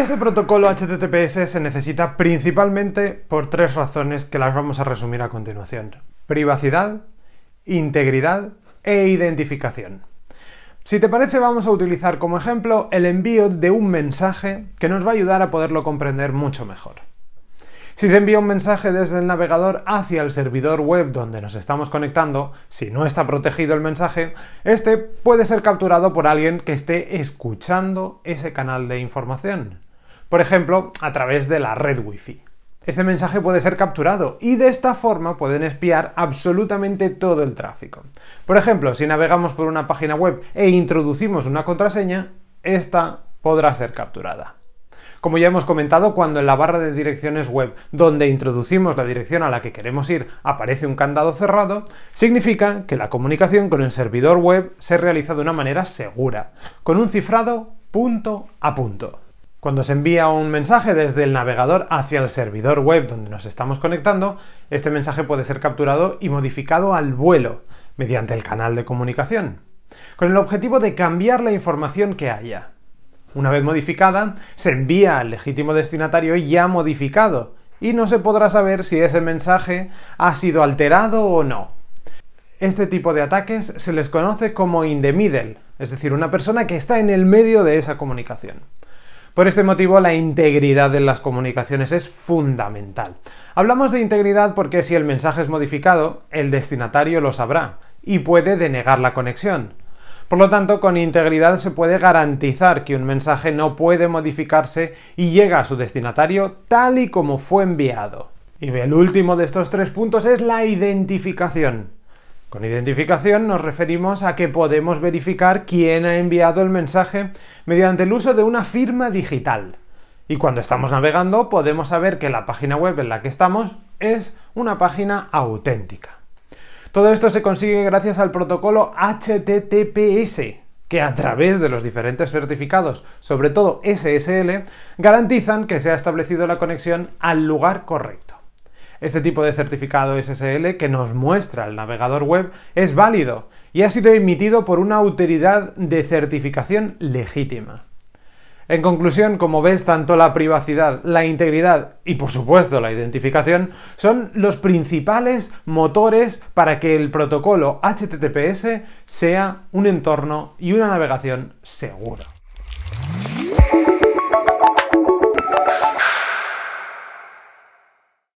Este protocolo HTTPS se necesita principalmente por tres razones que las vamos a resumir a continuación. Privacidad, integridad e identificación. Si te parece, vamos a utilizar como ejemplo el envío de un mensaje que nos va a ayudar a poderlo comprender mucho mejor. Si se envía un mensaje desde el navegador hacia el servidor web donde nos estamos conectando, si no está protegido el mensaje, este puede ser capturado por alguien que esté escuchando ese canal de información por ejemplo, a través de la red Wi-Fi. Este mensaje puede ser capturado y de esta forma pueden espiar absolutamente todo el tráfico. Por ejemplo, si navegamos por una página web e introducimos una contraseña, esta podrá ser capturada. Como ya hemos comentado, cuando en la barra de direcciones web donde introducimos la dirección a la que queremos ir aparece un candado cerrado, significa que la comunicación con el servidor web se realiza de una manera segura, con un cifrado punto a punto. Cuando se envía un mensaje desde el navegador hacia el servidor web donde nos estamos conectando, este mensaje puede ser capturado y modificado al vuelo mediante el canal de comunicación, con el objetivo de cambiar la información que haya. Una vez modificada, se envía al legítimo destinatario ya modificado y no se podrá saber si ese mensaje ha sido alterado o no. Este tipo de ataques se les conoce como in the middle, es decir, una persona que está en el medio de esa comunicación. Por este motivo, la integridad en las comunicaciones es fundamental. Hablamos de integridad porque si el mensaje es modificado, el destinatario lo sabrá y puede denegar la conexión. Por lo tanto, con integridad se puede garantizar que un mensaje no puede modificarse y llega a su destinatario tal y como fue enviado. Y el último de estos tres puntos es la identificación. Con identificación nos referimos a que podemos verificar quién ha enviado el mensaje mediante el uso de una firma digital. Y cuando estamos navegando podemos saber que la página web en la que estamos es una página auténtica. Todo esto se consigue gracias al protocolo HTTPS, que a través de los diferentes certificados, sobre todo SSL, garantizan que se ha establecido la conexión al lugar correcto. Este tipo de certificado SSL que nos muestra el navegador web es válido y ha sido emitido por una autoridad de certificación legítima. En conclusión, como ves, tanto la privacidad, la integridad y por supuesto la identificación son los principales motores para que el protocolo HTTPS sea un entorno y una navegación segura.